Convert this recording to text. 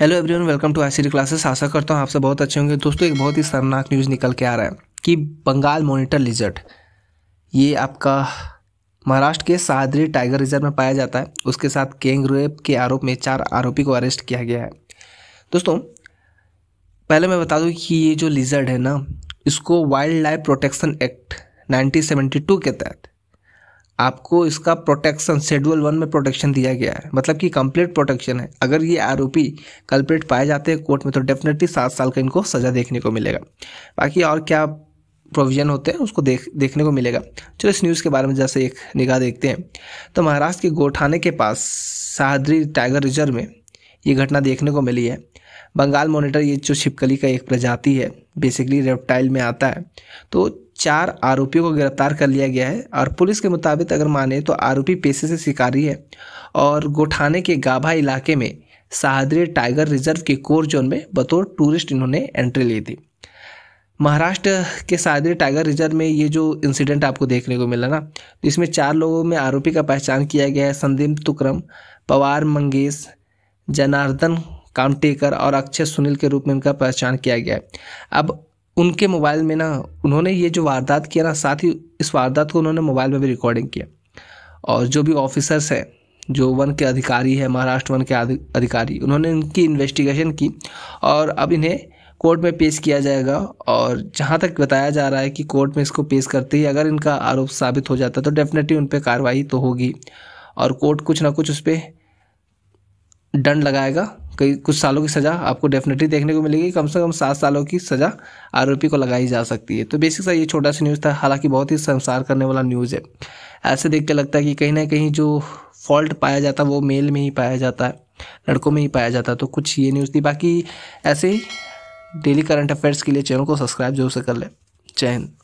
hello everyone welcome to I classes आशा करता हूँ आपसे बहुत अच्छे होंगे दोस्तों एक बहुत ही शर्मनाक न्यूज़ निकल के आ रहा है कि बंगाल मॉनिटर लिजर्ट ये आपका महाराष्ट्र के सादरी टाइगर रिजर्व में पाया जाता है उसके साथ केंग रेप के आरोप में चार आरोपी को अरेस्ट किया गया है दोस्तों पहले मैं बता दूँ कि ये जो लिजर्ड है ना इसको wildlife protection act nineteen के तहत आपको इसका प्रोटेक्शन शेड्यूल वन में प्रोटेक्शन दिया गया है मतलब कि कंप्लीट प्रोटेक्शन है अगर ये आरोपी कल्प्रेट पाए जाते हैं कोर्ट में तो डेफिनेटली सात साल का इनको सज़ा देखने को मिलेगा बाकी और क्या प्रोविजन होते हैं उसको देख देखने को मिलेगा चलो इस न्यूज़ के बारे में जैसे एक निगाह देखते हैं तो महाराष्ट्र के गोठाने के पास साहद्री टाइगर रिजर्व में ये घटना देखने को मिली है बंगाल मोनिटर ये जो छिपकली का एक प्रजाति है बेसिकली रेप्टाइल में आता है तो चार आरोपियों को गिरफ्तार कर लिया गया है और पुलिस के मुताबिक अगर माने तो आरोपी पेशे से शिकारी है और गोठाने के गाभा इलाके में सहाद्री टाइगर रिजर्व के कोर जोन में बतौर टूरिस्ट इन्होंने एंट्री ली थी महाराष्ट्र के सादरी टाइगर रिजर्व में ये जो इंसिडेंट आपको देखने को मिला ना तो इसमें चार लोगों में आरोपी का पहचान किया गया है संदीप तुक्रम पवार मंगेश जनार्दन कामटेकर और अक्षय सुनील के रूप में इनका पहचान किया गया है अब उनके मोबाइल में ना उन्होंने ये जो वारदात किया ना साथ ही इस वारदात को उन्होंने मोबाइल में भी रिकॉर्डिंग किया और जो भी ऑफिसर्स हैं जो वन के अधिकारी है महाराष्ट्र वन के अधिकारी उन्होंने इनकी इन्वेस्टिगेशन की और अब इन्हें कोर्ट में पेश किया जाएगा और जहाँ तक बताया जा रहा है कि कोर्ट में इसको पेश करते ही अगर इनका आरोप साबित हो जाता तो डेफिनेटली उन पर कार्रवाई तो होगी और कोर्ट कुछ ना कुछ उस पर दंड लगाएगा कई कुछ सालों की सज़ा आपको डेफिनेटली देखने को मिलेगी कम से कम सात सालों की सज़ा आरोपी को लगाई जा सकती है तो बेसिक सा ये छोटा सा न्यूज़ था हालांकि बहुत ही संसार करने वाला न्यूज़ है ऐसे देख के लगता है कि कहीं ना कहीं जो फॉल्ट पाया जाता है वो मेल में ही पाया जाता है लड़कों में ही पाया जाता तो कुछ ये न्यूज़ थी बाकी ऐसे ही डेली करंट अफेयर्स के लिए चैनल को सब्सक्राइब जरूर से कर लें जय हिंद